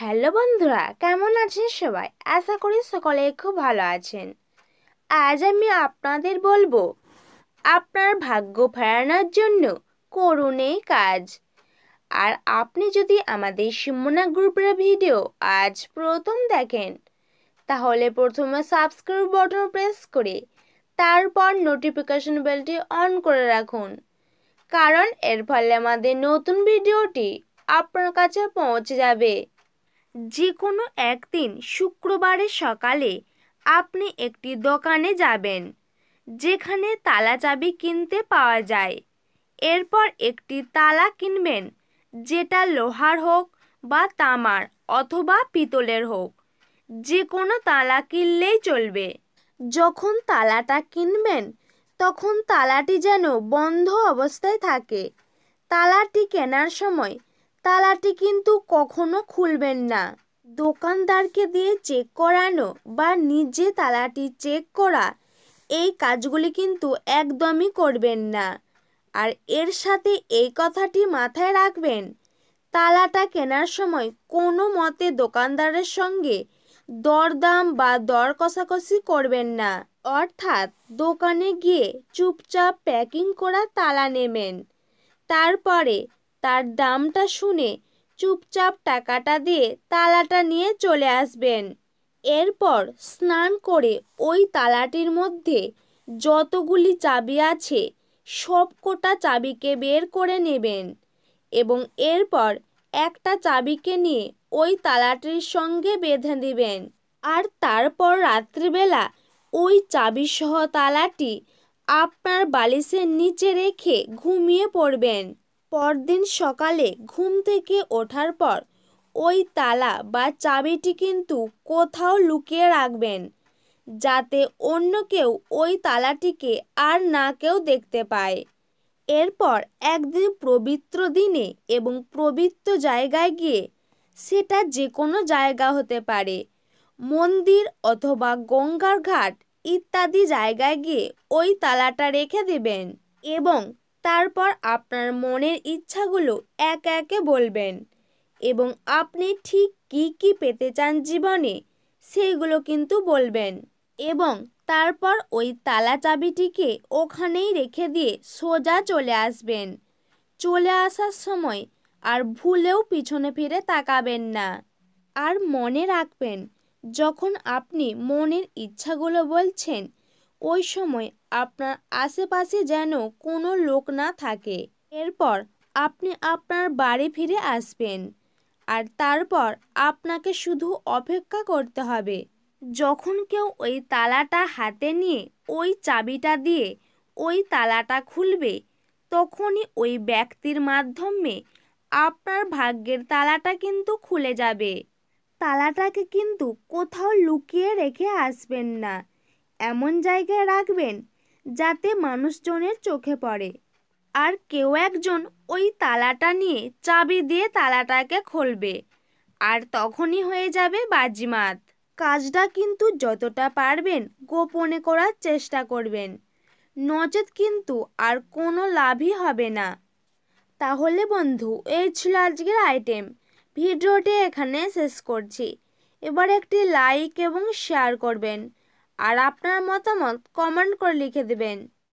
hello বন্ধুরা কেমন আছেন সবাই আশা করি সকলে খুব ভালো আছেন আজ আমি আপনাদের বলবো আপনার ভাগ্য ফেরানোর জন্য করুন এই কাজ আর আপনি যদি আমাদের সিমোনা গ্রুপের ভিডিও আজ প্রথম দেখেন তাহলে প্রথমে সাবস্ক্রাইব বটন প্রেস করে তারপর নোটিফিকেশন বেলটি অন করে রাখুন কারণ এর ফলে আমাদের নতুন ভিডিওটি আপনার কাছে পৌঁছে যাবে যে কোনো একদিন শুক্রবারে সকালে আপনি একটি দোকানে যাবেন যেখানে তালা চাবি কিনতে পাওয়া যায় এরপর একটি তালা কিনবেন যেটা লোহার হোক বা তামার অথবা পিতলের হোক যে কোনো তালা কিনলেই চলবে যখন তালাটা কিনবেন তখন তালাটি যেন বন্ধ অবস্থায় থাকে তালাটি কেনার সময় তালাটি কিন্তু কখনো খুলবেন না দোকানদারকে দিয়ে চেক করানো বা নিজে তালাটি চেক করা এই কাজগুলি কিন্তু একদমই করবেন না আর এর সাথে এই কথাটি মাথায় রাখবেন তালাটা কেনার সময় কোনো মতে দোকানদারের সঙ্গে দরদাম বা দর কষাকষি করবেন না অর্থাৎ দোকানে গিয়ে চুপচাপ প্যাকিং করা তালা নেবেন তারপরে তার দামটা শুনে চুপচাপ টাকাটা দিয়ে তালাটা নিয়ে চলে আসবেন এরপর স্নান করে ওই তালাটির মধ্যে যতগুলি চাবি আছে কোটা চাবিকে বের করে নেবেন এবং এরপর একটা চাবিকে নিয়ে ওই তালাটির সঙ্গে বেঁধে দিবেন আর তারপর রাত্রিবেলা ওই চাবিসহ তালাটি আপনার বালিশের নিচে রেখে ঘুমিয়ে পড়বেন পরদিন সকালে ঘুম থেকে ওঠার পর ওই তালা বা চাবিটি কিন্তু কোথাও লুকিয়ে রাখবেন যাতে অন্য কেউ ওই তালাটিকে আর না কেউ দেখতে পায় এরপর একদিন পবিত্র দিনে এবং পবিত্র জায়গায় গিয়ে সেটা যে কোনো জায়গা হতে পারে মন্দির অথবা গঙ্গার ঘাট ইত্যাদি জায়গায় গিয়ে ওই তালাটা রেখে দেবেন এবং তারপর আপনার মনের ইচ্ছাগুলো এক একে বলবেন এবং আপনি ঠিক কি কি পেতে চান জীবনে সেইগুলো কিন্তু বলবেন এবং তারপর ওই তালা চাবিটিকে ওখানেই রেখে দিয়ে সোজা চলে আসবেন চলে আসার সময় আর ভুলেও পিছনে ফিরে তাকাবেন না আর মনে রাখবেন যখন আপনি মনের ইচ্ছাগুলো বলছেন ওই সময় আপনার আশেপাশে যেন কোনো লোক না থাকে এরপর আপনি আপনার বাড়ি ফিরে আসবেন আর তারপর আপনাকে শুধু অপেক্ষা করতে হবে যখন কেউ ওই তালাটা হাতে নিয়ে ওই চাবিটা দিয়ে ওই তালাটা খুলবে তখনই ওই ব্যক্তির মাধ্যমে আপনার ভাগ্যের তালাটা কিন্তু খুলে যাবে তালাটাকে কিন্তু কোথাও লুকিয়ে রেখে আসবেন না এমন জায়গায় রাখবেন যাতে মানুষজনের চোখে পড়ে আর কেউ একজন ওই তালাটা নিয়ে চাবি দিয়ে তালাটাকে খুলবে আর তখনই হয়ে যাবে বাজিমাত কাজটা কিন্তু যতটা পারবেন গোপনে করার চেষ্টা করবেন নচেত কিন্তু আর কোনো লাভই হবে না তাহলে বন্ধু এই ছিল আজকের আইটেম ভিডিওটি এখানে শেষ করছি এবার একটি লাইক এবং শেয়ার করবেন আর আপনার মতামত কমেন্ট করে লিখে দেবেন